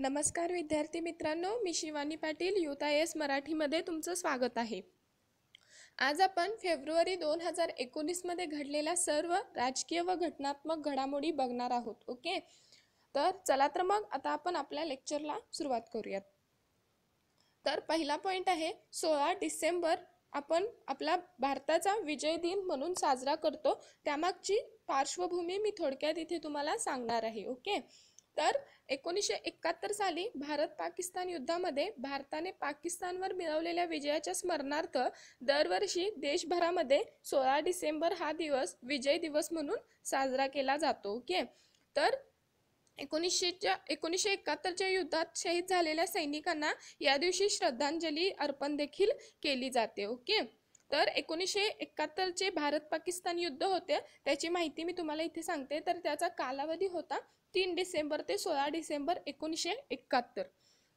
नमस्कार विद्यार्थी मित्रांनो मी शिवानी पाटील युता एस मराठीमध्ये तुमचं स्वागत आहे आज आपण फेब्रुवारी दोन हजार एकोणीसमध्ये घडलेल्या सर्व राजकीय व घटनात्मक घडामोडी बघणार आहोत ओके तर चला तर मग आता आपण आपल्या लेक्चरला सुरुवात करूयात तर पहिला पॉईंट आहे सोळा डिसेंबर आपण आपला भारताचा विजय दिन म्हणून साजरा करतो त्यामागची पार्श्वभूमी मी थोडक्यात इथे तुम्हाला सांगणार आहे ओके तर एकोणीसशे एकाहत्तर साली भारत पाकिस्तान युद्धामध्ये भारताने पाकिस्तानवर मिळवलेल्या विजयाच्या स्मरणार्थ दरवर्षी देशभरामध्ये सोळा डिसेंबर हा दिवस विजय दिवस म्हणून साजरा केला जातो ओके तर एकोणीसशेच्या एकोणीसशे एकाहत्तरच्या युद्धात शहीद झालेल्या सैनिकांना या दिवशी श्रद्धांजली अर्पण देखील केली जाते ओके तर एकोणीसशे एकाहत्तरचे भारत पाकिस्तान युद्ध होते त्याची माहिती मी तुम्हाला इथे सांगते तर त्याचा कालावधी होता तीन डिसेंबर ते सोळा डिसेंबर एकोणीसशे एकाहत्तर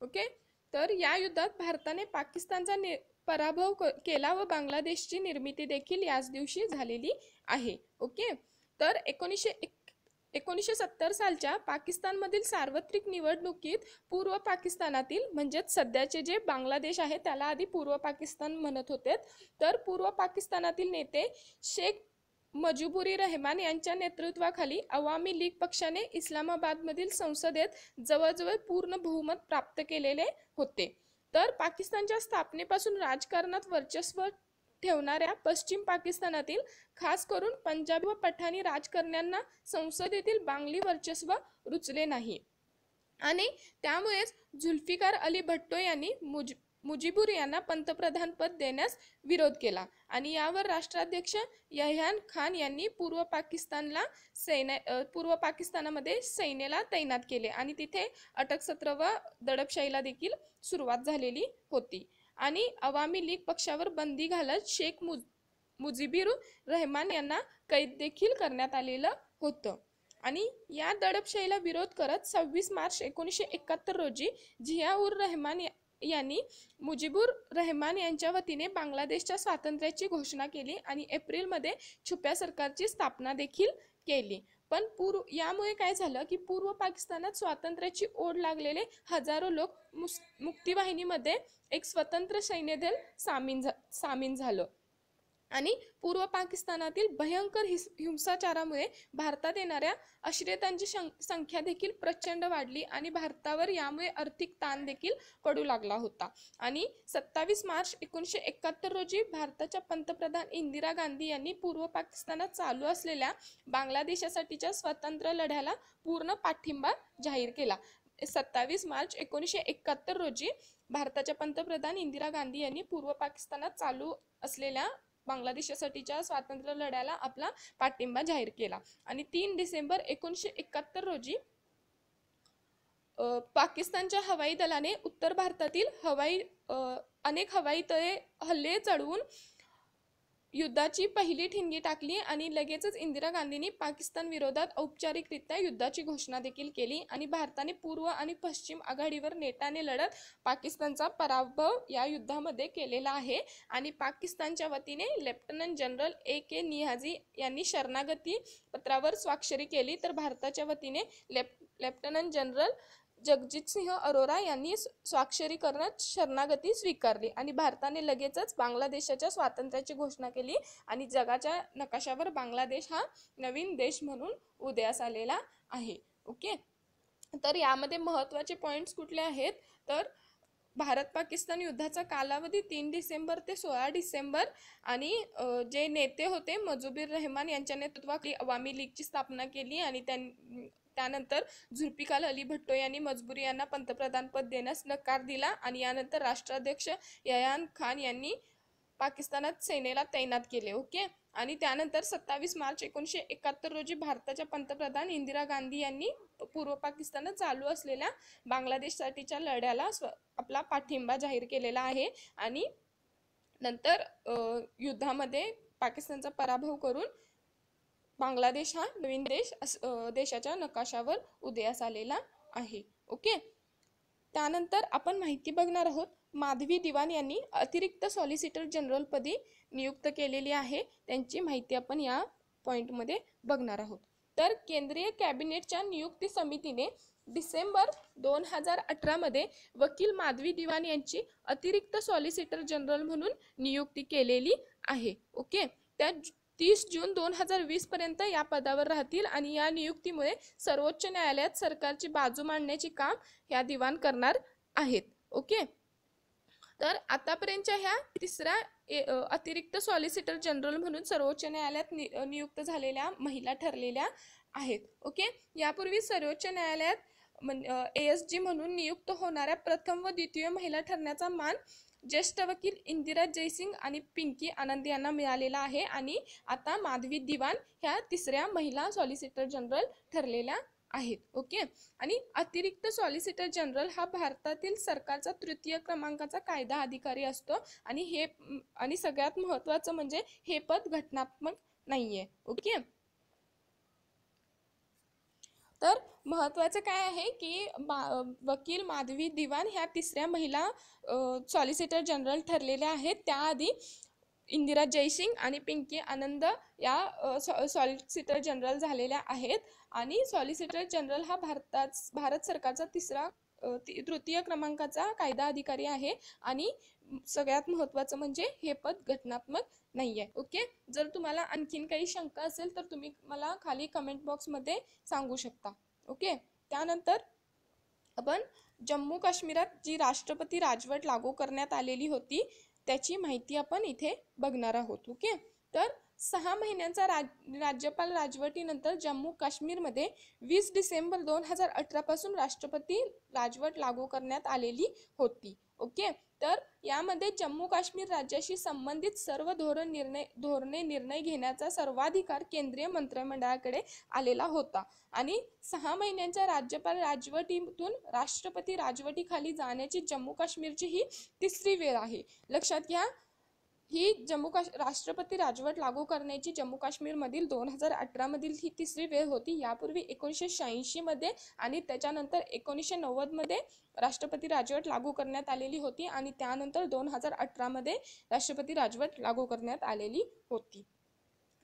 ओके तर या युद्धात भारताने पाकिस्तानचा नि पराभव केला व बांगलादेशची निर्मिती देखील याच दिवशी झालेली आहे ओके तर एकोणीसशे एक एकोणीसशे सत्तर सालच्या पाकिस्तानमधील सार्वत्रिक निवडणुकीत पूर्व पाकिस्तानातील म्हणजेच सध्याचे जे बांगलादेश आहे त्याला आधी पूर्व पाकिस्तान म्हणत होते तर पूर्व पाकिस्तानातील नेते शेख मजुबुरी रहमान यांच्या नेतृत्वाखाली अवामी लीग पक्षाने इस्लामाबादमधील संसदेत जवळजवळ पूर्ण बहुमत प्राप्त केलेले होते तर पाकिस्तानच्या स्थापनेपासून राजकारणात वर्चस्व ठेवणाऱ्या पश्चिम पाकिस्तानातील खास करून पंजाब व पठाणी राजकारण्यांना संसदेतील बांगली वर्चस्व रुचले नाही आणि त्यामुळेच झुल्फिकार अली भट्टो यांनी मुज मुजीबूर यांना पंतप्रधानपद देण्यास विरोध केला आणि यावर राष्ट्राध्यक्ष यहान खान यांनी पूर्व पाकिस्तानला सैन्या पूर्व पाकिस्तानामध्ये सैन्याला तैनात केले आणि तिथे अटक सत्र व दडपशाहीला देखील सुरुवात झालेली होती आणि अवामी लीग पक्षावर बंदी घालत शेख मुज रहमान यांना कैद देखील करण्यात आलेलं होतं आणि या दडपशाहीला विरोध करत सव्वीस मार्च एकोणीसशे एकाहत्तर रोजी जियाउर रहमान यांनी मुजिबुर रहमान यांच्या वतीने बांगलादेशच्या स्वातंत्र्याची घोषणा केली आणि एप्रिलमध्ये छुप्या सरकारची स्थापना देखील केली पण पूर्व यामुळे काय झालं की पूर्व पाकिस्तानात स्वातंत्र्याची ओढ लागलेले हजारो लोक मुस मुक्तीवाहिनीमध्ये एक स्वतंत्र सैन्यदल सामील झा सामील झालं आणि पूर्व पाकिस्तानातील भयंकर हिंसाचारामुळे भारतात येणाऱ्या आश्रयतांची संख्या देखील प्रचंड वाढली आणि भारतावर यामुळे आर्थिक ताण देखील पडू लागला होता आणि सत्तावीस मार्च एकोणीसशे एकाहत्तर रोजी भारताच्या पंतप्रधान इंदिरा गांधी यांनी पूर्व पाकिस्तानात चालू असलेल्या बांगलादेशासाठीच्या स्वातंत्र्य लढ्याला पूर्ण पाठिंबा जाहीर केला सत्तावीस मार्च एकोणीसशे एकाहत्तर रोजी भारताच्या पंतप्रधान इंदिरा गांधी यांनी पूर्व पाकिस्तानात चालू असलेल्या बांगलादेशासाठीच्या स्वातंत्र्य लढ्याला आपला पाठिंबा जाहीर केला आणि तीन डिसेंबर एकोणीशे एकाहत्तर रोजी पाकिस्तानच्या हवाई दलाने उत्तर भारतातील हवाई अनेक हवाई तळे हल्ले चढवून युद्धाची पहिली ठिणगी टाकली आणि लगेचच इंदिरा गांधींनी पाकिस्तान विरोधात औपचारिकरित्या युद्धाची घोषणा देखील केली आणि भारताने पूर्व आणि पश्चिम आघाडीवर नेटाने लढत पाकिस्तानचा पराभव या युद्धामध्ये केलेला आहे आणि पाकिस्तानच्या वतीने लेफ्टनंट जनरल ए के निहाजी यांनी शरणागती पत्रावर स्वाक्षरी केली तर भारताच्या वतीने left lieutenant general Jagjit Singh Arora यांनी स्वाक्षरी करण्यात शरणागती स्वीकारली आणि भारताने लगेचच बांगलादेशाच्या स्वातंत्र्याची घोषणा केली आणि जगाच्या नकाशावर बांगलादेश हा नवीन देश म्हणून उदयास आलेला आहे ओके तर यामध्ये महत्त्वाचे पॉईंट्स कुठले आहेत तर भारत पाकिस्तान युद्धाचा कालावधी तीन डिसेंबर ते सोळा डिसेंबर आणि जे नेते होते मजुबीर रहमान यांच्या नेतृत्वाखाली अवामी लीगची स्थापना केली आणि त्यां त्यानंतर झुल्पिकाल अली भट्टो यांनी मजबुरी यांना पद देण्यास नकार दिला आणि यानंतर राष्ट्राध्यक्ष ययान खान यांनी पाकिस्तानात सेनेला तैनात केले ओके आणि त्यानंतर सत्तावीस मार्च एकोणीसशे एकाहत्तर रोजी भारताच्या पंतप्रधान इंदिरा गांधी यांनी पूर्व पाकिस्तानात चालू असलेल्या बांगलादेशसाठीच्या लढ्याला स्व आपला पाठिंबा जाहीर केलेला आहे आणि नंतर युद्धामध्ये पाकिस्तानचा पराभव करून बांगलादेश हा नवीन देश देशाच्या नकाशावर उदयास आलेला आहे ओके त्यानंतर आपण माहिती बघणार आहोत माधवी दिवान यांनी अतिरिक्त सॉलिसिटर जनरलपदी नियुक्त केलेली आहे त्यांची माहिती आपण या पॉईंटमध्ये बघणार आहोत तर केंद्रीय कॅबिनेटच्या नियुक्ती समितीने डिसेंबर दोन हजार अठरामध्ये वकील माधवी दिवान यांची अतिरिक्त सॉलिसिटर जनरल म्हणून नियुक्ती केलेली आहे ओके त्या तीस जून दोन हजार पर्यंत या पदावर राहतील आणि या नियुक्तीमुळे सर्वोच्च न्यायालयात सरकारची बाजू मांडण्याचे काम ह्या दिवाण करणार आहेत ओके तर आतापर्यंतच्या ह्या तिसऱ्या अतिरिक्त सॉलिसिटर जनरल म्हणून सर्वोच्च न्यायालयात नियुक्त झालेल्या महिला ठरलेल्या आहेत ओके यापूर्वी सर्वोच्च न्यायालयात एएसजी एस जी म्हणून नियुक्त होणाऱ्या प्रथम व द्वितीय महिला ठरण्याचा मान ज्येष्ठ वकील इंदिरा जयसिंग आणि पिंकी आनंद यांना मिळालेला आहे आणि आता माधवी दिवान ह्या तिसऱ्या महिला सॉलिसिटर जनरल ठरलेल्या आहेत ओके आणि अतिरिक्त सॉलिसिटर जनरल हा भारतातील सरकारचा तृतीय क्रमांकाचा कायदा अधिकारी असतो आणि हे आणि सगळ्यात महत्त्वाचं म्हणजे हे पद घटनात्मक नाही आहे ओके तर महत्त्वाचं काय आहे की मा वकील माधवी दिवाण ह्या तिसऱ्या महिला सॉलिसिटर जनरल ठरलेल्या आहेत त्याआधी इंदिरा जयसिंग आणि पिंकी आनंद या सॉ सॉलिसिटर जनरल झालेल्या आहेत आणि सॉलिसिटर जनरल हा भारतात भारत सरकारचा तिसरा तृतीय क्रमांकाचा कायदा अधिकारी आहे आणि सगळ्यात महत्त्वाचं म्हणजे हे पद घटनात्मक नाही आहे ओके जर तुम्हाला आणखीन काही शंका असेल तर तुम्ही मला खाली कमेंट बॉक्समध्ये सांगू शकता ओके त्यानंतर आपण जम्मू काश्मीरात जी राष्ट्रपती राजवट लागू करण्यात आलेली होती त्याची माहिती आपण इथे बघणार आहोत ओके तर सहा महिन्यांचा राज राज्यपाल राजवटीनंतर जम्मू काश्मीरमध्ये वीस डिसेंबर दोन हजार अठरापासून राष्ट्रपती राजवट लागू करण्यात आलेली होती ओके तर यामध्ये जम्मू काश्मीर राज्याशी संबंधित सर्व धोरण निर्णय धोरणे निर्णय घेण्याचा सर्वाधिकार केंद्रीय मंत्रिमंडळाकडे आलेला होता आणि सहा महिन्यांच्या राज्यपाल राजवटीतून राष्ट्रपती राजवटीखाली जाण्याची जम्मू काश्मीरची ही तिसरी वेळ आहे लक्षात घ्या ही जम्मू काश राष्ट्रपती राजवट लागू करण्याची जम्मू काश्मीरमधील दोन हजार अठरामधील ही तिसरी वेळ होती यापूर्वी एकोणीसशे शहाऐंशीमध्ये आणि त्याच्यानंतर एकोणीसशे नव्वदमध्ये राष्ट्रपती राजवट लागू करण्यात आलेली होती आणि त्यानंतर दोन हजार अठरामध्ये राष्ट्रपती राजवट लागू करण्यात आलेली होती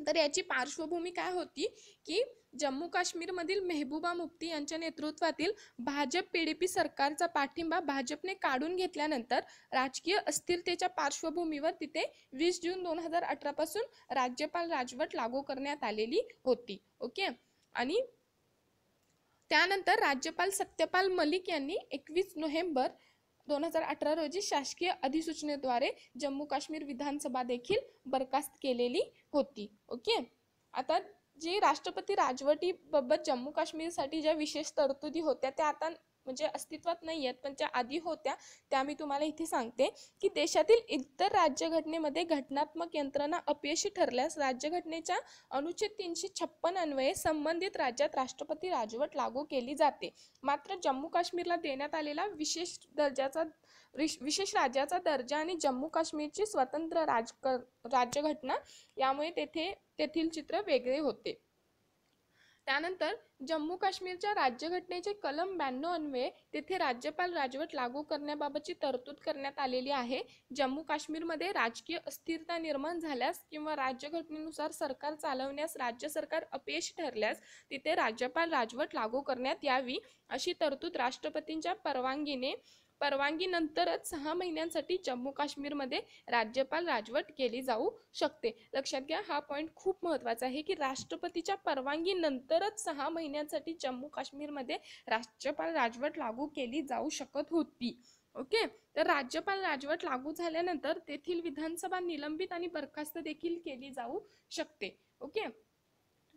तर याची पार्श्वभूमी काय होती की जम्मू काश्मीरमधील मेहबूबा मुफ्ती यांच्या नेतृत्वातील भाजप पी डी पी सरकारचा पाठिंबा भाजपने काढून घेतल्यानंतर राजकीय अस्थिरतेच्या पार्श्वभूमीवर तिथे वीस जून दोन हजार अठरापासून राज्यपाल राजवट लागू करण्यात आलेली होती ओके आणि त्यानंतर राज्यपाल सत्यपाल मलिक यांनी एकवीस नोव्हेंबर दोन हजार अठरा रोजी शासकीय अधिसूचनेद्वारे जम्मू काश्मीर विधानसभा देखील बरखास्त केलेली होती ओके आता जे राष्ट्रपती राजवटी राजवटीबाबत जम्मू काश्मीरसाठी ज्या विशेष तरतुदी होत्या त्या आता म्हणजे अस्तित्वात नाही आहेत पण ज्या आधी होत्या त्या मी तुम्हाला इथे सांगते की देशातील इतर राज्यघटनेमध्ये घटनात्मक यंत्रणा अपयशी ठरल्यास राज्यघटनेच्या अनुच्छेद तीनशे छप्पन अन्वये संबंधित राज्यात राष्ट्रपती राजवट लागू केली जाते मात्र जम्मू काश्मीरला देण्यात आलेला विशेष दर्जाचा विशेष राज्याचा दर्जा आणि जम्मू काश्मीरची स्वतंत्र राज्यघटना यामुळे तेथे तेथील चित्र वेगळे होते त्यानंतर जम्मू काश्मीरच्या राज्यघटनेचे कलम ब्याण्णव अन्वये तेथे राज्यपाल राजवट लागू करण्याबाबतची तरतूद करण्यात आलेली आहे जम्मू काश्मीरमध्ये राजकीय अस्थिरता निर्माण झाल्यास किंवा राज्यघटनेनुसार सरकार चालवण्यास राज्य सरकार अपयशी ठरल्यास तिथे राज्यपाल राजवट लागू करण्यात यावी अशी तरतूद राष्ट्रपतींच्या परवानगीने परवानगीनंतरच सहा महिन्यांसाठी जम्मू काश्मीरमध्ये राज्यपाल राजवट केली जाऊ शकते लक्षात घ्या हा पॉईंट खूप महत्त्वाचा आहे की राष्ट्रपतीच्या परवानगीनंतरच सहा महिन्यांसाठी जम्मू काश्मीरमध्ये राज्यपाल राजवट लागू केली जाऊ शकत होती ओके तर राज्यपाल राजवट लागू झाल्यानंतर तेथील विधानसभा निलंबित आणि बरखास्त देखील केली जाऊ शकते ओके okay?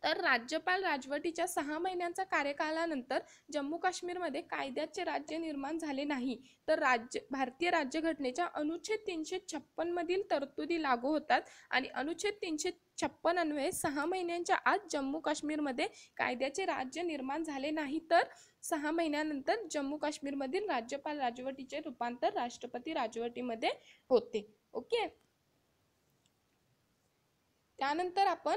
तर राज्यपाल राजवटीच्या सहा महिन्यांच्या कार्यकालानंतर जम्मू काश्मीरमध्ये कायद्याचे राज्य निर्माण झाले नाही तर राज्य भारतीय राज्यघटनेच्या अनुच्छेद तीनशे मधील तरतुदी लागू होतात आणि अनुच्छेद तीनशे छप्पन अन्वये सहा महिन्यांच्या आत जम्मू काश्मीरमध्ये कायद्याचे राज्य निर्माण झाले नाही तर सहा महिन्यानंतर जम्मू काश्मीरमधील राज्यपाल राजवटीचे रूपांतर राष्ट्रपती राजवटीमध्ये होते ओके त्यानंतर आपण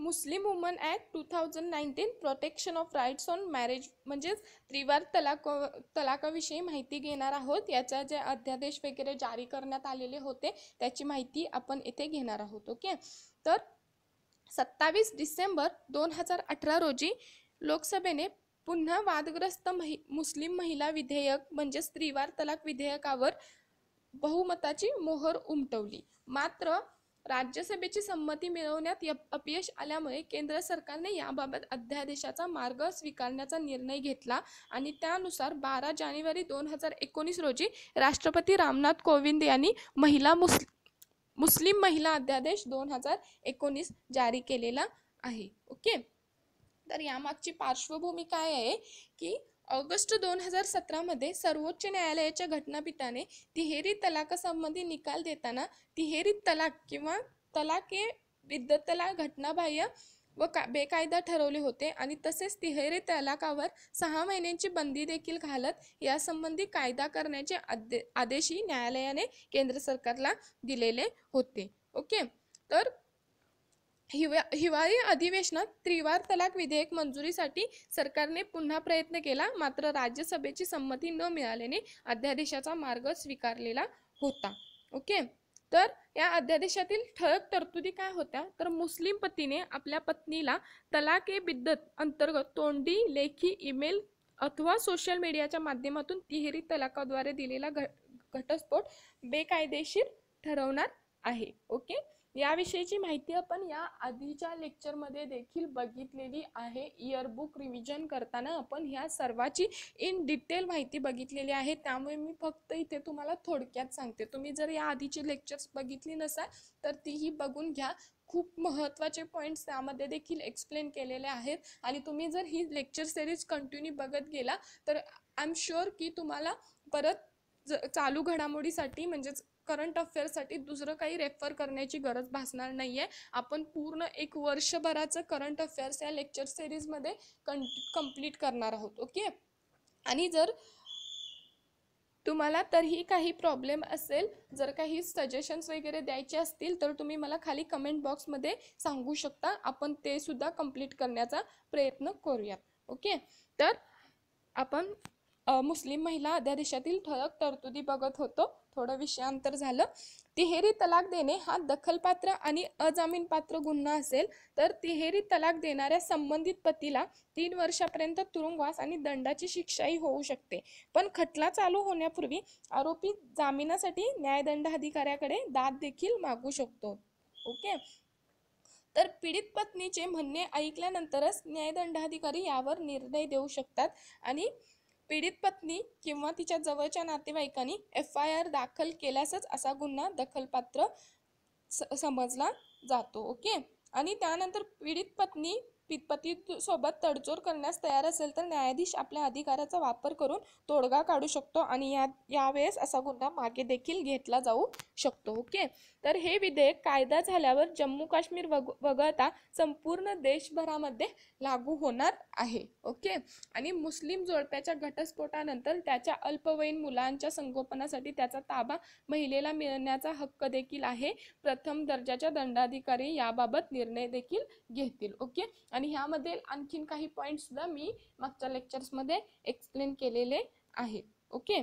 Muslim woman act two thousand nineteen protection of rights on marriage म्हणजेच त्रिवार तलाक तलाकाविषयी माहिती घेणार आहोत याचा जे अध्यादेश वगैरे जारी करण्यात आलेले होते त्याची माहिती आपण येथे घेणार आहोत ओके तर सत्तावीस डिसेंबर दोन हजार अठरा रोजी लोकसभेने पुन्हा वादग्रस्त महि मुस्लिम महिला विधेयक म्हणजे स्त्रीवार तलाक विधेयकावर बहुमताची मोहर उमटवली मात्र राज्यसभेची संमती मिळवण्यात अपयश आल्यामुळे केंद्र सरकारने याबाबत अध्यादेशाचा मार्ग स्वीकारण्याचा निर्णय घेतला आणि त्यानुसार बारा जानेवारी दोन हजार एकोणीस रोजी राष्ट्रपती रामनाथ कोविंद यांनी महिला मुस्लि मुस्लिम महिला अध्यादेश दोन हजार एकोणीस जारी केलेला आहे ओके तर यामागची पार्श्वभूमी काय आहे की ऑगस्ट दोन हजार सतरामध्ये सर्वोच्च न्यायालयाच्या घटनापीठाने तिहेरी तलाकासंबंधी निकाल देताना तिहेरी तलाक किंवा तलाक हे विद्यतला घटनाबाह्य व का बेकायदा ठरवले होते आणि तसेच तिहेरी तलाकावर सहा महिन्यांची बंदी देखील घालत यासंबंधी कायदा करण्याचे आदे आदेशही न्यायालयाने केंद्र सरकारला दिलेले होते ओके तर हिवा हिवाळी अधिवेशनात त्रिवार तलाक विधेयक मंजुरीसाठी सरकारने पुन्हा प्रयत्न केला मात्र राज्यसभेची संमती न मिळाल्याने अध्यादेशाचा मार्ग स्वीकारलेला होता ओके तर या अध्यादेशातील ठळक तरतुदी काय होत्या तर मुस्लिम पतीने आपल्या पत्नीला तलाक ए बिद्दत अंतर्गत तोंडी लेखी ईमेल अथवा सोशल मीडियाच्या माध्यमातून तिहेरी तलाकाद्वारे दिलेला घ घटस्फोट बेकायदेशीर ठरवणार आहे ओके याविषयीची माहिती आपण या आधीच्या लेक्चरमध्ये देखील बघितलेली आहे इयरबुक रिव्हिजन करताना आपण ह्या सर्वाची इन डिटेल माहिती बघितलेली आहे त्यामुळे मी फक्त इथे तुम्हाला थोडक्यात सांगते तुम्ही जर या आधीची लेक्चर्स बघितली नसाल तर तीही बघून घ्या खूप महत्त्वाचे पॉईंट्स त्यामध्ये देखील एक्सप्लेन केलेले आहेत आणि तुम्ही जर ही लेक्चर सिरीज कंटिन्यू बघत गेला तर आय एम शुअर की तुम्हाला परत ज चालू घडामोडीसाठी म्हणजेच करंट अफेअर्ससाठी दुसरं काही रेफर करण्याची गरज भासणार नाही आहे आपण पूर्ण एक वर्षभराचं करंट अफेअर्स या लेक्चर सिरीजमध्ये कं कंप्लीट करणार आहोत ओके आणि जर तुम्हाला तरीही काही प्रॉब्लेम असेल जर काही सजेशन्स वगैरे द्यायचे असतील तर तुम्ही मला खाली कमेंट बॉक्समध्ये सांगू शकता आपण ते सुद्धा कंप्लीट करण्याचा प्रयत्न करूयात ओके तर आपण मुस्लिम महिला अध्यादेशातील ठळक तरतुदी बघत होतो थोडं विषयांतर झालं तिहेरी तलाक देणे हा दखलपात्र आणि अजामीनपात्र गुन्हा असेल तर तिहेरी तलाक देणाऱ्या संबंधित पतीला तीन वर्षापर्यंत तुरुंगवास आणि दंडाची शिक्षाही होऊ शकते पण खटला चालू होण्यापूर्वी आरोपी जामिनासाठी न्यायदंड अधिकाऱ्याकडे दाद देखील मागू शकतो ओके तर पीडित पत्नीचे म्हणणे ऐकल्यानंतरच न्यायदंडाधिकारी यावर निर्णय देऊ शकतात आणि पीडित पत्नी किंवा तिच्या जवळच्या नातेवाईकांनी एफ आय आर दाखल केल्यासच असा गुन्हा दखलपात्र समजला जातो ओके आणि त्यानंतर पीडित पत्नी पितपती सोबत तडजोड करण्यास तयार असेल तर न्यायाधीश आपल्या अधिकाराचा वापर करून तोडगा काढू शकतो आणि या यावेळेस असा गुन्हा मागे देखील घेतला जाऊ शकतो ओके तर हे विधेयक कायदा झाल्यावर जम्मू काश्मीर वग वगळता संपूर्ण देशभरामध्ये लागू होणार आहे ओके आणि मुस्लिम जोडप्याच्या घटस्फोटानंतर त्याच्या अल्पवयीन मुलांच्या संगोपनासाठी त्याचा ताबा महिलेला मिळण्याचा हक्क देखील आहे प्रथम दर्जाच्या दंडाधिकारी याबाबत निर्णय देखील घेतील ओके आणि ह्यामध्ये आणखीन काही पॉईंटसुद्धा मी मागच्या लेक्चर्समध्ये एक्सप्लेन केलेले आहेत ओके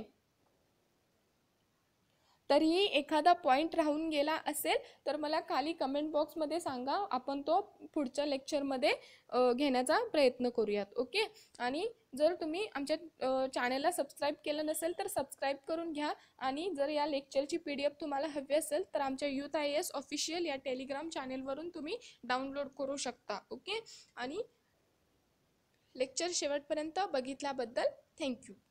तरीही एखादा पॉईंट राहून गेला असेल तर मला खाली कमेंट बॉक्समध्ये सांगा आपण तो पुढच्या लेक्चरमध्ये घेण्याचा प्रयत्न करूयात ओके आणि जर तुम्ही आमच्या चॅनलला सबस्क्राईब केलं नसेल तर सबस्क्राईब करून घ्या आणि जर या लेक्चरची पी डी एफ तुम्हाला हवी असेल तर आमच्या यूथ आय एस ऑफिशियल या टेलिग्राम चॅनेलवरून तुम्ही डाउनलोड करू शकता ओके आणि लेक्चर शेवटपर्यंत बघितल्याबद्दल थँक्यू